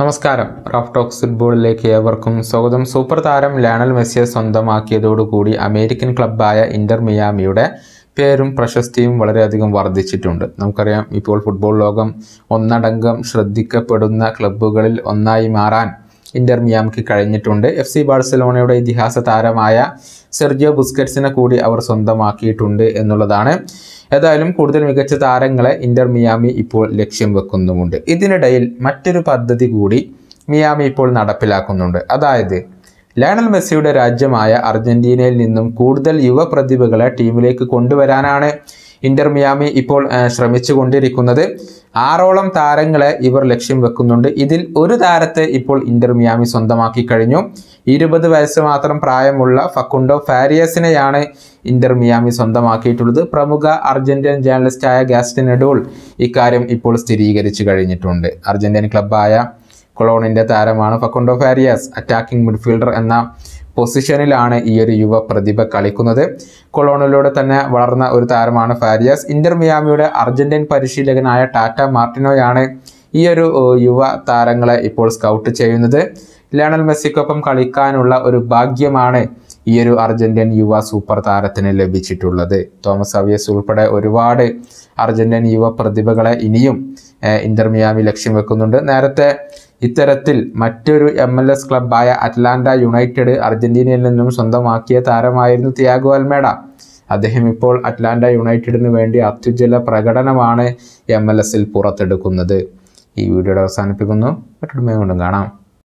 നമസ്കാരം rough talks ഫുട്ബോളിലേക്ക് ഏവർക്കും സ്വാഗതം സൂപ്പർ താരം ലാനൽ മെസ്സിയെ സ്വന്തമാക്കിയതോടുകൂടി അമേരിക്കൻ ക്ലബ്ബായ ഇന്റർ മിയാമിയുടെ പേരും പ്രശസ്തിയും വളരെയധികം വർദ്ധിച്ചിട്ടുണ്ട് നമുക്കറിയാം ഇപ്പോൾ ഫുട്ബോൾ ലോകം ഒന്നടങ്കം ശ്രദ്ധിക്കപ്പെടുന്ന ക്ലബ്ബുകളിൽ ഒന്നായി മാറാൻ ഇന്റർ മിയാമിക്ക് കഴിഞ്ഞിട്ടുണ്ട് എഫ് സി ബാഴ്സലോണയുടെ ഇതിഹാസ താരമായ സെർജിയോ ബുസ്കറ്റ്സിനെ കൂടി അവർ സ്വന്തമാക്കിയിട്ടുണ്ട് എന്നുള്ളതാണ് ഏതായാലും കൂടുതൽ മികച്ച താരങ്ങളെ ഇന്റർ മിയാമി ഇപ്പോൾ ലക്ഷ്യം വെക്കുന്നുമുണ്ട് ഇതിനിടയിൽ മറ്റൊരു പദ്ധതി കൂടി മിയാമി ഇപ്പോൾ നടപ്പിലാക്കുന്നുണ്ട് അതായത് ലയണൽ മെസ്സിയുടെ രാജ്യമായ അർജന്റീനയിൽ നിന്നും കൂടുതൽ യുവ പ്രതിഭകളെ ടീമിലേക്ക് കൊണ്ടുവരാനാണ് ഇന്റർ മിയാമി ഇപ്പോൾ ശ്രമിച്ചു കൊണ്ടിരിക്കുന്നത് ആറോളം താരങ്ങളെ ഇവർ ലക്ഷ്യം വെക്കുന്നുണ്ട് ഇതിൽ ഒരു താരത്തെ ഇപ്പോൾ ഇന്റർ മിയാമി സ്വന്തമാക്കി കഴിഞ്ഞു ഇരുപത് വയസ്സ് മാത്രം പ്രായമുള്ള ഫക്കുണ്ടോ ഫാരിയസിനെയാണ് ഇന്റർ മിയാമി സ്വന്തമാക്കിയിട്ടുള്ളത് പ്രമുഖ അർജന്റീൻ ജേർണലിസ്റ്റായ ഗാസ്റ്റിൻ എഡോൾ ഇക്കാര്യം ഇപ്പോൾ സ്ഥിരീകരിച്ചു കഴിഞ്ഞിട്ടുണ്ട് അർജന്റീൻ ക്ലബ്ബായ കൊളോണിൻ്റെ താരമാണ് ഫക്കുണ്ടോ ഫാരിയാസ് അറ്റാക്കിംഗ് മിഡ്ഫീൽഡർ എന്ന പൊസിഷനിലാണ് ഈ ഒരു യുവ പ്രതിഭ കളിക്കുന്നത് കൊളോണിലൂടെ തന്നെ വളർന്ന ഒരു താരമാണ് ഫാരിയാസ് ഇന്റർ മിയാമിയുടെ അർജന്റീൻ പരിശീലകനായ ടാറ്റ മാർട്ടിനോയാണ് ഈ ഒരു യുവ താരങ്ങളെ ഇപ്പോൾ സ്കൗട്ട് ചെയ്യുന്നത് ലയണൽ മെസ്സിക്കൊപ്പം കളിക്കാനുള്ള ഒരു ഭാഗ്യമാണ് ഈ ഒരു അർജന്റീൻ യുവ സൂപ്പർ താരത്തിന് ലഭിച്ചിട്ടുള്ളത് തോമസ് അവിയസ് ഉൾപ്പെടെ ഒരുപാട് അർജന്റീൻ യുവ പ്രതിഭകളെ ഇനിയും ഇന്റർ മിയാമി ലക്ഷ്യം വെക്കുന്നുണ്ട് നേരത്തെ ഇത്തരത്തിൽ മറ്റൊരു എം എൽ എസ് ക്ലബായ അറ്റ്ലാന്റ യുണൈറ്റഡ് അർജന്റീനയിൽ നിന്നും സ്വന്തമാക്കിയ താരമായിരുന്നു തിയാഗോ അൽമേഡ അദ്ദേഹം ഇപ്പോൾ അറ്റ്ലാന്റ യുണൈറ്റഡിന് വേണ്ടി അത്യുജ്വല പ്രകടനമാണ് എം എൽ എസിൽ പുറത്തെടുക്കുന്നത് ഈ വീഡിയോയുടെ അവസാനിപ്പിക്കുന്നു മറ്റൊരു കൊണ്ടും കാണാം